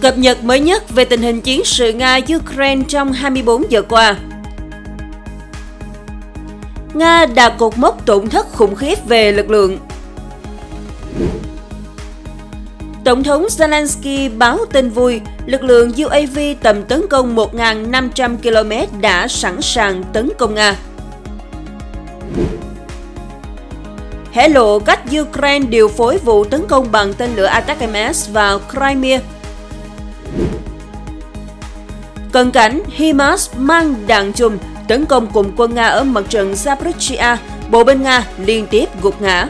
Cập nhật mới nhất về tình hình chiến sự Nga-Ukraine trong 24 giờ qua. Nga đạt cột mốc tổn thất khủng khiếp về lực lượng. Tổng thống Zelensky báo tin vui, lực lượng UAV tầm tấn công 1.500 km đã sẵn sàng tấn công Nga. Hé lộ cách Ukraine điều phối vụ tấn công bằng tên lửa Atacms vào Crimea Cận cảnh, HIMARS mang đạn chùm tấn công cùng quân Nga ở mặt trận Zaporizhia, bộ bên Nga liên tiếp gục ngã.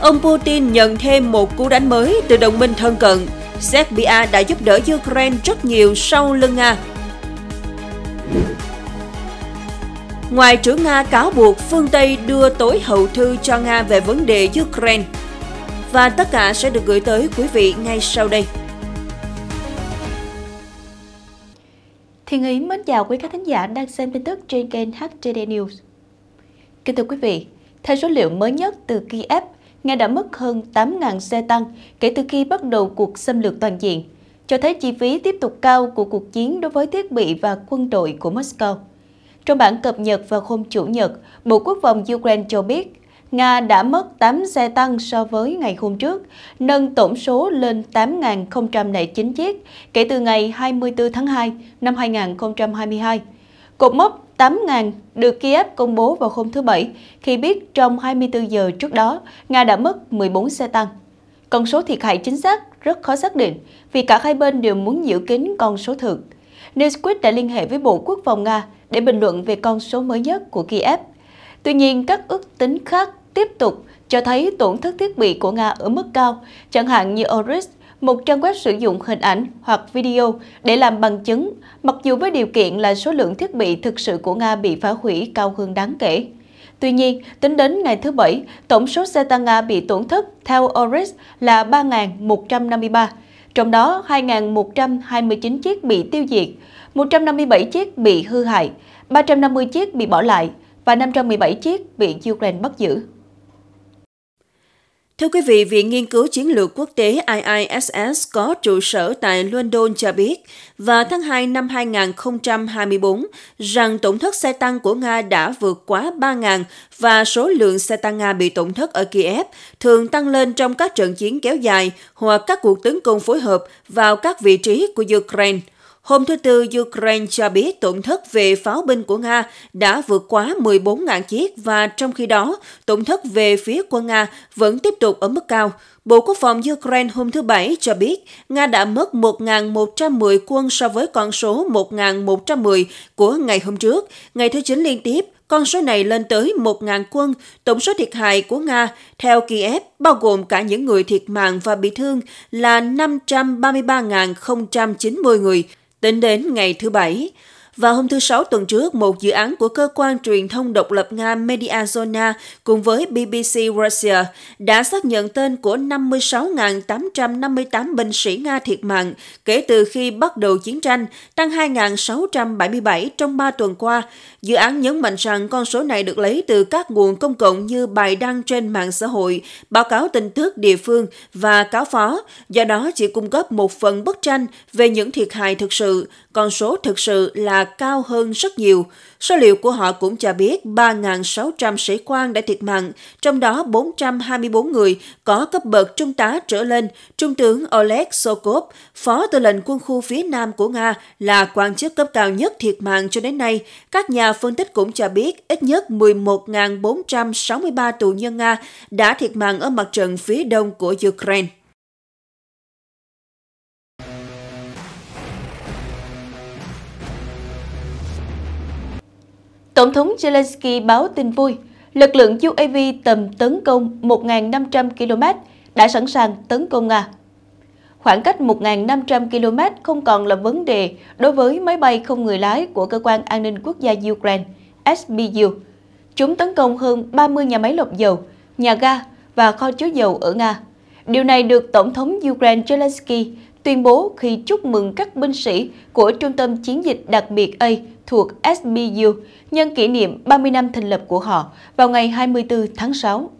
Ông Putin nhận thêm một cú đánh mới từ đồng minh thân cận. Serbia đã giúp đỡ Ukraine rất nhiều sau lưng Nga. Ngoại trưởng Nga cáo buộc phương Tây đưa tối hậu thư cho Nga về vấn đề Ukraine. Và tất cả sẽ được gửi tới quý vị ngay sau đây. Thiên Ý mến chào quý khán thính giả đang xem tin tức trên kênh HTD News. Kính thưa quý vị, theo số liệu mới nhất từ Kiev, Nga đã mất hơn 8.000 xe tăng kể từ khi bắt đầu cuộc xâm lược toàn diện, cho thấy chi phí tiếp tục cao của cuộc chiến đối với thiết bị và quân đội của Moscow. Trong bản cập nhật vào hôm Chủ nhật, Bộ Quốc phòng Ukraine cho biết Nga đã mất 8 xe tăng so với ngày hôm trước, nâng tổng số lên 8.009 chiếc kể từ ngày 24 tháng 2 năm 2022. Cột mốc 8.000 được Kiev công bố vào hôm thứ Bảy khi biết trong 24 giờ trước đó, Nga đã mất 14 xe tăng. Con số thiệt hại chính xác rất khó xác định vì cả hai bên đều muốn giữ kín con số thực. Newsweek đã liên hệ với Bộ Quốc phòng Nga để bình luận về con số mới nhất của Kiev. Tuy nhiên, các ước tính khác tiếp tục cho thấy tổn thất thiết bị của Nga ở mức cao, chẳng hạn như Oris, một trang web sử dụng hình ảnh hoặc video để làm bằng chứng, mặc dù với điều kiện là số lượng thiết bị thực sự của Nga bị phá hủy cao hơn đáng kể. Tuy nhiên, tính đến ngày thứ Bảy, tổng số xe tăng Nga bị tổn thất theo Oris là 3.153, trong đó 2.129 chiếc bị tiêu diệt, 157 chiếc bị hư hại, 350 chiếc bị bỏ lại và 517 chiếc bị Ukraine bắt giữ. Thưa quý vị, Viện Nghiên cứu Chiến lược Quốc tế IISS có trụ sở tại London cho biết, vào tháng 2 năm 2024, rằng tổn thất xe tăng của Nga đã vượt quá 3.000 và số lượng xe tăng Nga bị tổn thất ở Kiev thường tăng lên trong các trận chiến kéo dài hoặc các cuộc tấn công phối hợp vào các vị trí của Ukraine. Hôm thứ Tư, Ukraine cho biết tổn thất về pháo binh của Nga đã vượt quá 14.000 chiếc và trong khi đó, tổn thất về phía quân Nga vẫn tiếp tục ở mức cao. Bộ Quốc phòng Ukraine hôm thứ Bảy cho biết Nga đã mất 1.110 quân so với con số 1.110 của ngày hôm trước. Ngày thứ 9 liên tiếp, con số này lên tới 1.000 quân. Tổng số thiệt hại của Nga, theo Kiev, bao gồm cả những người thiệt mạng và bị thương, là 533.090 người. Tính đến ngày thứ Bảy, vào hôm thứ Sáu tuần trước, một dự án của cơ quan truyền thông độc lập Nga Mediazona cùng với BBC Russia đã xác nhận tên của 56.858 binh sĩ Nga thiệt mạng kể từ khi bắt đầu chiến tranh, tăng 2.677 trong 3 tuần qua. Dự án nhấn mạnh rằng con số này được lấy từ các nguồn công cộng như bài đăng trên mạng xã hội, báo cáo tin tức địa phương và cáo phó, do đó chỉ cung cấp một phần bức tranh về những thiệt hại thực sự con số thực sự là cao hơn rất nhiều. Số liệu của họ cũng cho biết 3.600 sĩ quan đã thiệt mạng, trong đó 424 người có cấp bậc trung tá trở lên. Trung tướng Oleg Sokov, phó tư lệnh quân khu phía Nam của Nga, là quan chức cấp cao nhất thiệt mạng cho đến nay. Các nhà phân tích cũng cho biết ít nhất 11.463 tù nhân Nga đã thiệt mạng ở mặt trận phía đông của Ukraine. Tổng thống Zelensky báo tin vui, lực lượng UAV tầm tấn công 1.500 km đã sẵn sàng tấn công Nga. Khoảng cách 1.500 km không còn là vấn đề đối với máy bay không người lái của Cơ quan An ninh Quốc gia Ukraine, SBU. Chúng tấn công hơn 30 nhà máy lọc dầu, nhà ga và kho chứa dầu ở Nga. Điều này được Tổng thống Ukraine Zelensky tuyên bố khi chúc mừng các binh sĩ của Trung tâm Chiến dịch đặc biệt A thuộc SBU nhân kỷ niệm 30 năm thành lập của họ vào ngày 24 tháng 6.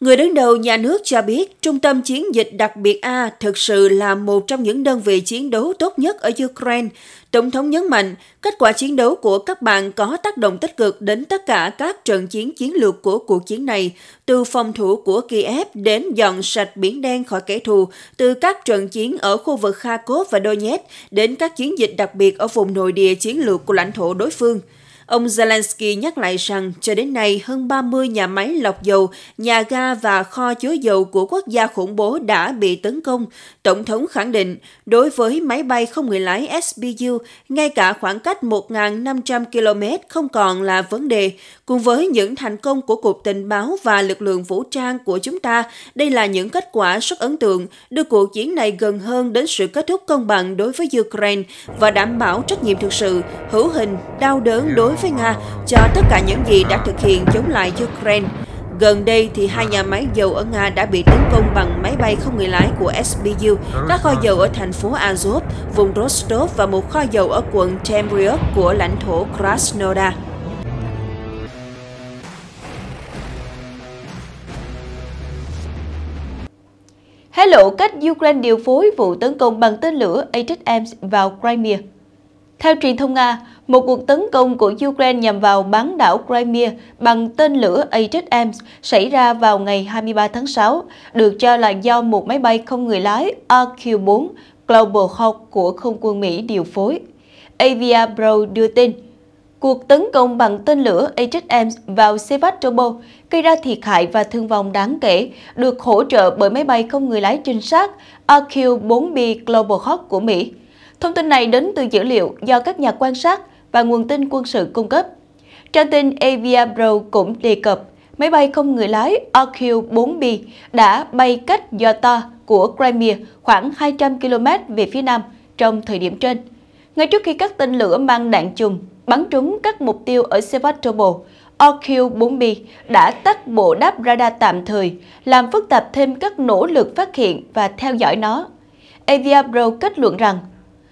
Người đứng đầu nhà nước cho biết Trung tâm Chiến dịch đặc biệt A thực sự là một trong những đơn vị chiến đấu tốt nhất ở Ukraine. Tổng thống nhấn mạnh, kết quả chiến đấu của các bạn có tác động tích cực đến tất cả các trận chiến chiến lược của cuộc chiến này, từ phòng thủ của Kiev đến dọn sạch Biển Đen khỏi kẻ thù, từ các trận chiến ở khu vực Kharkov và Donetsk đến các chiến dịch đặc biệt ở vùng nội địa chiến lược của lãnh thổ đối phương – Ông Zelensky nhắc lại rằng cho đến nay hơn 30 nhà máy lọc dầu, nhà ga và kho chứa dầu của quốc gia khủng bố đã bị tấn công. Tổng thống khẳng định, đối với máy bay không người lái SBU, ngay cả khoảng cách 1.500 km không còn là vấn đề. Cùng với những thành công của Cục Tình báo và lực lượng vũ trang của chúng ta, đây là những kết quả rất ấn tượng, đưa cuộc chiến này gần hơn đến sự kết thúc công bằng đối với Ukraine và đảm bảo trách nhiệm thực sự, hữu hình, đau đớn đối với Nga cho tất cả những gì đã thực hiện chống lại Ukraine. Gần đây thì hai nhà máy dầu ở Nga đã bị tấn công bằng máy bay không người lái của SBU, các kho dầu ở thành phố Azov, vùng Rostov và một kho dầu ở quận Temryok của lãnh thổ Krasnodar. hé lộ cách Ukraine điều phối vụ tấn công bằng tên lửa ajax vào Crimea. Theo truyền thông Nga, một cuộc tấn công của Ukraine nhằm vào bán đảo Crimea bằng tên lửa ajax xảy ra vào ngày 23 tháng 6, được cho là do một máy bay không người lái RQ-4 Global Hawk của Không quân Mỹ điều phối. Avia Bro đưa tin, cuộc tấn công bằng tên lửa ajax vào Sevastopol gây ra thiệt hại và thương vong đáng kể, được hỗ trợ bởi máy bay không người lái trinh sát RQ-4B Global Hawk của Mỹ. Thông tin này đến từ dữ liệu do các nhà quan sát và nguồn tin quân sự cung cấp. Trang tin Aviabro cũng đề cập máy bay không người lái RQ-4B đã bay cách Yalta của Crimea khoảng 200 km về phía nam trong thời điểm trên. Ngay trước khi các tên lửa mang đạn chùm bắn trúng các mục tiêu ở Sevastopol, RQ-4B đã tắt bộ đáp radar tạm thời, làm phức tạp thêm các nỗ lực phát hiện và theo dõi nó. Aviabro kết luận rằng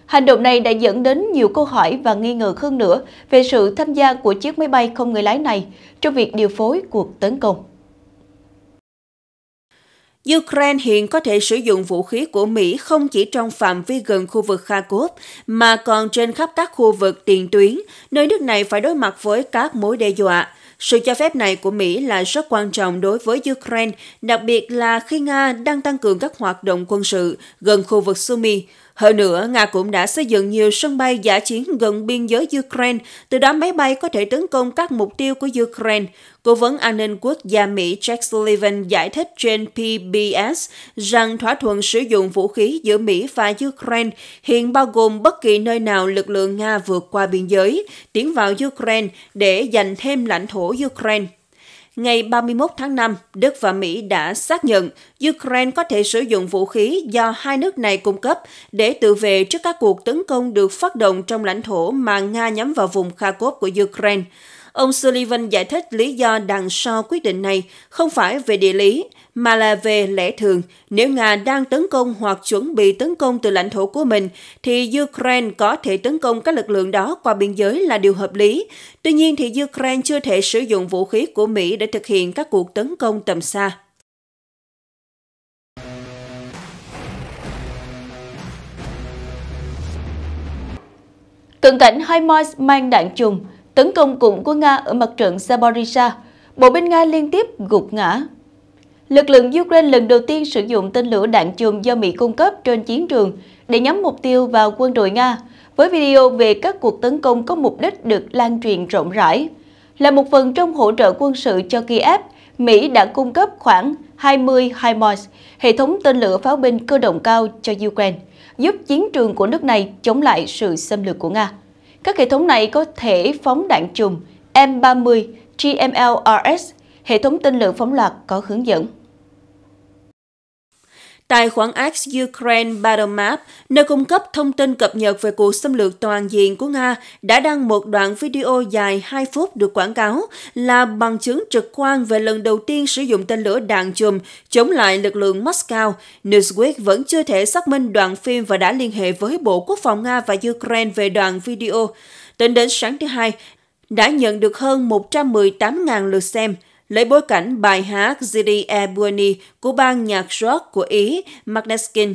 Hành động này đã dẫn đến nhiều câu hỏi và nghi ngờ hơn nữa về sự tham gia của chiếc máy bay không người lái này trong việc điều phối cuộc tấn công. Ukraine hiện có thể sử dụng vũ khí của Mỹ không chỉ trong phạm vi gần khu vực Kharkov, mà còn trên khắp các khu vực tiền tuyến, nơi nước này phải đối mặt với các mối đe dọa. Sự cho phép này của Mỹ là rất quan trọng đối với Ukraine, đặc biệt là khi Nga đang tăng cường các hoạt động quân sự gần khu vực Sumy. Hơn nữa, Nga cũng đã xây dựng nhiều sân bay giả chiến gần biên giới Ukraine, từ đó máy bay có thể tấn công các mục tiêu của Ukraine. Cố vấn an ninh quốc gia Mỹ Jack Sullivan giải thích trên PBS rằng thỏa thuận sử dụng vũ khí giữa Mỹ và Ukraine hiện bao gồm bất kỳ nơi nào lực lượng Nga vượt qua biên giới, tiến vào Ukraine để giành thêm lãnh thổ Ukraine ngày 31 tháng 5, Đức và Mỹ đã xác nhận Ukraine có thể sử dụng vũ khí do hai nước này cung cấp để tự vệ trước các cuộc tấn công được phát động trong lãnh thổ mà Nga nhắm vào vùng Kharkov của Ukraine. Ông Sullivan giải thích lý do đằng sau quyết định này không phải về địa lý, mà là về lẽ thường. Nếu Nga đang tấn công hoặc chuẩn bị tấn công từ lãnh thổ của mình, thì Ukraine có thể tấn công các lực lượng đó qua biên giới là điều hợp lý. Tuy nhiên thì Ukraine chưa thể sử dụng vũ khí của Mỹ để thực hiện các cuộc tấn công tầm xa. Cận cảnh Hamas mang đạn trùng – tấn công cụm của Nga ở mặt trận Zaporizhia, bộ binh Nga liên tiếp gục ngã. Lực lượng Ukraine lần đầu tiên sử dụng tên lửa đạn chùm do Mỹ cung cấp trên chiến trường để nhắm mục tiêu vào quân đội Nga, với video về các cuộc tấn công có mục đích được lan truyền rộng rãi. Là một phần trong hỗ trợ quân sự cho Kiev, Mỹ đã cung cấp khoảng 20 HIMARS, hệ thống tên lửa pháo binh cơ động cao cho Ukraine, giúp chiến trường của nước này chống lại sự xâm lược của Nga. Các hệ thống này có thể phóng đạn chùm M30 GMLRS, hệ thống tên lửa phóng loạt có hướng dẫn. Tài khoản X Ukraine Battle Map, nơi cung cấp thông tin cập nhật về cuộc xâm lược toàn diện của Nga, đã đăng một đoạn video dài 2 phút được quảng cáo là bằng chứng trực quan về lần đầu tiên sử dụng tên lửa đạn chùm chống lại lực lượng Moscow. Newsweek vẫn chưa thể xác minh đoạn phim và đã liên hệ với Bộ Quốc phòng Nga và Ukraine về đoạn video. Tính đến sáng thứ Hai, đã nhận được hơn 118.000 lượt xem lấy bối cảnh bài hát Zidi E. Buoni của ban nhạc rock của Ý Magneskin.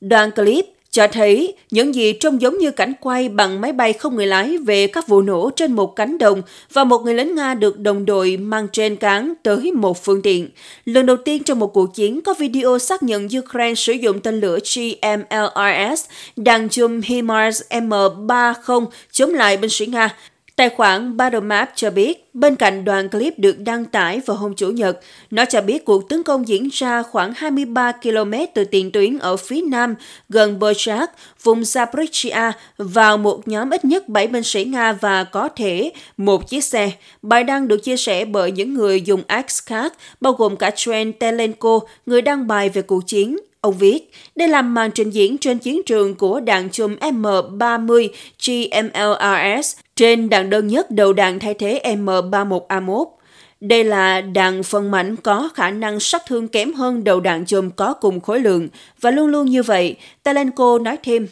Đoạn clip cho thấy những gì trông giống như cảnh quay bằng máy bay không người lái về các vụ nổ trên một cánh đồng và một người lính Nga được đồng đội mang trên cán tới một phương tiện. Lần đầu tiên trong một cuộc chiến có video xác nhận Ukraine sử dụng tên lửa GMLRS đàn chùm HIMARS M30 chống lại binh sĩ Nga Tài khoản Battlemap cho biết, bên cạnh đoạn clip được đăng tải vào hôm Chủ nhật, nó cho biết cuộc tấn công diễn ra khoảng 23 km từ tiền tuyến ở phía nam, gần Berchak, vùng Zaporizhia, vào một nhóm ít nhất 7 binh sĩ Nga và có thể một chiếc xe. Bài đăng được chia sẻ bởi những người dùng X khác, bao gồm cả Trent Telenko, người đăng bài về cuộc chiến. Ông viết, đây là màn trình diễn trên chiến trường của đạn chùm M30 GMLRS trên đạn đơn nhất đầu đạn thay thế M31A1. Đây là đạn phân mảnh có khả năng sát thương kém hơn đầu đạn chùm có cùng khối lượng và luôn luôn như vậy, Talenko nói thêm.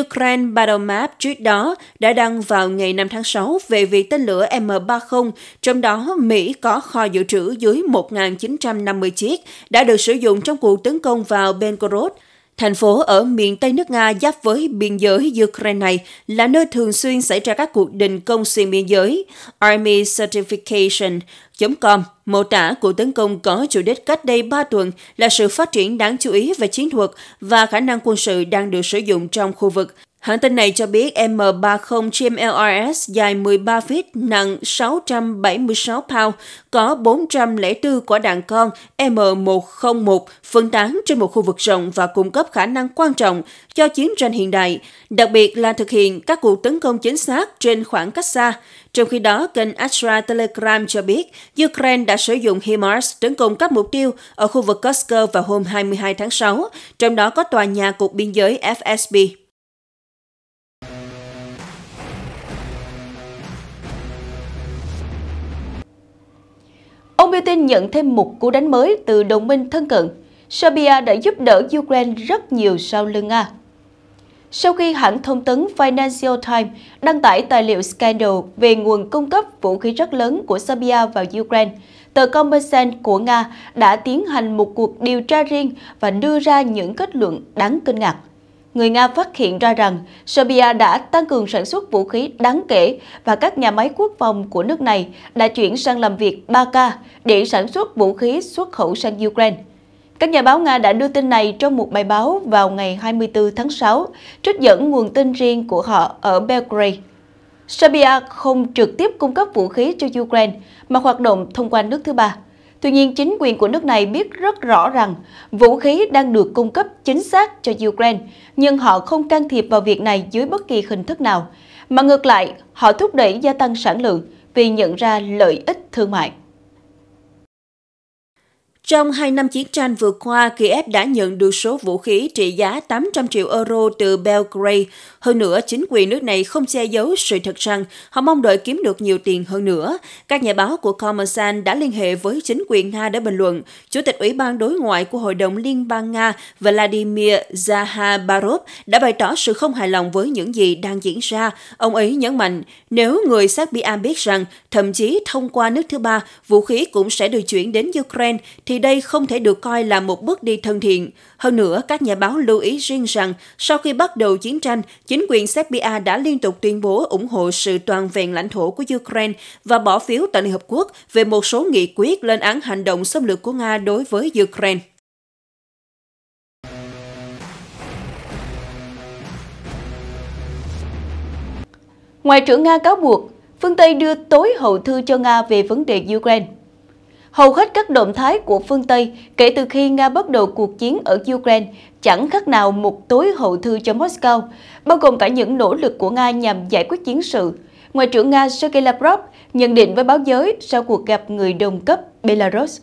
Ukraine Battle Map trước đó đã đăng vào ngày 5 tháng 6 về việc tên lửa M30, trong đó Mỹ có kho dự trữ dưới 1.950 chiếc, đã được sử dụng trong cuộc tấn công vào Belgorod Thành phố ở miền Tây nước Nga giáp với biên giới Ukraine này là nơi thường xuyên xảy ra các cuộc đình công xuyên biên giới. Army Certification.com mô tả cuộc tấn công có chủ đích cách đây 3 tuần là sự phát triển đáng chú ý về chiến thuật và khả năng quân sự đang được sử dụng trong khu vực. Hãng tin này cho biết M30 GMLRS dài 13 feet, nặng 676 pound, có 404 quả đạn con M101 phân tán trên một khu vực rộng và cung cấp khả năng quan trọng cho chiến tranh hiện đại, đặc biệt là thực hiện các cuộc tấn công chính xác trên khoảng cách xa. Trong khi đó, kênh Astra Telegram cho biết Ukraine đã sử dụng HIMARS tấn công các mục tiêu ở khu vực Kursk vào hôm 22 tháng 6, trong đó có tòa nhà cục biên giới FSB. Ông Putin nhận thêm một cú đánh mới từ đồng minh thân cận. Serbia đã giúp đỡ Ukraine rất nhiều sau lưng Nga. Sau khi hãng thông tấn Financial Times đăng tải tài liệu scandal về nguồn cung cấp vũ khí rất lớn của Serbia vào Ukraine, tờ Kommersant của Nga đã tiến hành một cuộc điều tra riêng và đưa ra những kết luận đáng kinh ngạc người Nga phát hiện ra rằng Serbia đã tăng cường sản xuất vũ khí đáng kể và các nhà máy quốc phòng của nước này đã chuyển sang làm việc 3K để sản xuất vũ khí xuất khẩu sang Ukraine. Các nhà báo Nga đã đưa tin này trong một bài báo vào ngày 24 tháng 6, trích dẫn nguồn tin riêng của họ ở Belgrade. Serbia không trực tiếp cung cấp vũ khí cho Ukraine, mà hoạt động thông qua nước thứ ba. Tuy nhiên, chính quyền của nước này biết rất rõ rằng vũ khí đang được cung cấp chính xác cho Ukraine, nhưng họ không can thiệp vào việc này dưới bất kỳ hình thức nào. Mà ngược lại, họ thúc đẩy gia tăng sản lượng vì nhận ra lợi ích thương mại. Trong hai năm chiến tranh vừa qua, Kiev đã nhận được số vũ khí trị giá 800 triệu euro từ Belgrade. Hơn nữa, chính quyền nước này không che giấu sự thật rằng họ mong đợi kiếm được nhiều tiền hơn nữa. Các nhà báo của Kommersant đã liên hệ với chính quyền Nga để bình luận. Chủ tịch Ủy ban Đối ngoại của Hội đồng Liên bang Nga Vladimir Zahabarov đã bày tỏ sự không hài lòng với những gì đang diễn ra. Ông ấy nhấn mạnh, nếu người Serbia biết rằng, thậm chí thông qua nước thứ ba, vũ khí cũng sẽ được chuyển đến Ukraine, thì đây không thể được coi là một bước đi thân thiện. Hơn nữa, các nhà báo lưu ý riêng rằng sau khi bắt đầu chiến tranh, chính quyền Serbia đã liên tục tuyên bố ủng hộ sự toàn vẹn lãnh thổ của Ukraine và bỏ phiếu tại Liên Hợp Quốc về một số nghị quyết lên án hành động xâm lược của Nga đối với Ukraine. Ngoại trưởng Nga cáo buộc phương Tây đưa tối hậu thư cho Nga về vấn đề Ukraine. Hầu hết các động thái của phương Tây kể từ khi Nga bắt đầu cuộc chiến ở Ukraine chẳng khác nào một tối hậu thư cho Moscow, bao gồm cả những nỗ lực của Nga nhằm giải quyết chiến sự. Ngoại trưởng Nga Sergei Lavrov nhận định với báo giới sau cuộc gặp người đồng cấp Belarus.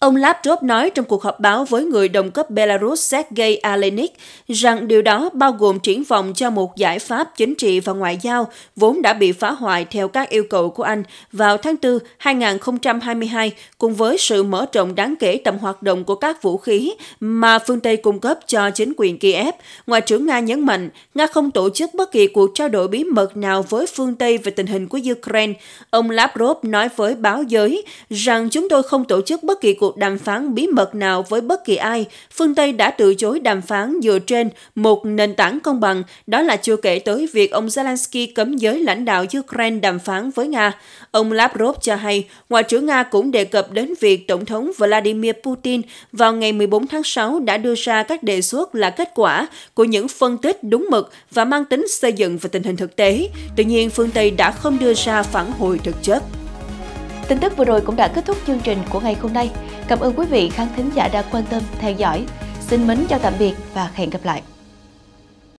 Ông Lavrov nói trong cuộc họp báo với người đồng cấp Belarus Sergei Alenik rằng điều đó bao gồm triển vọng cho một giải pháp chính trị và ngoại giao vốn đã bị phá hoại theo các yêu cầu của Anh vào tháng 4 2022 cùng với sự mở rộng đáng kể tầm hoạt động của các vũ khí mà phương Tây cung cấp cho chính quyền Kiev. Ngoại trưởng Nga nhấn mạnh, Nga không tổ chức bất kỳ cuộc trao đổi bí mật nào với phương Tây về tình hình của Ukraine. Ông Lavrov nói với báo giới rằng chúng tôi không tổ chức bất kỳ cuộc cuộc đàm phán bí mật nào với bất kỳ ai, phương Tây đã từ chối đàm phán dựa trên một nền tảng công bằng, đó là chưa kể tới việc ông Zelensky cấm giới lãnh đạo Ukraine đàm phán với Nga. Ông Lavrov cho hay, Ngoại trưởng Nga cũng đề cập đến việc Tổng thống Vladimir Putin vào ngày 14 tháng 6 đã đưa ra các đề xuất là kết quả của những phân tích đúng mực và mang tính xây dựng về tình hình thực tế. Tuy nhiên, phương Tây đã không đưa ra phản hồi thực chất. Tin tức vừa rồi cũng đã kết thúc chương trình của ngày hôm nay. Cảm ơn quý vị khán thính giả đã quan tâm theo dõi. Xin mến chào tạm biệt và hẹn gặp lại.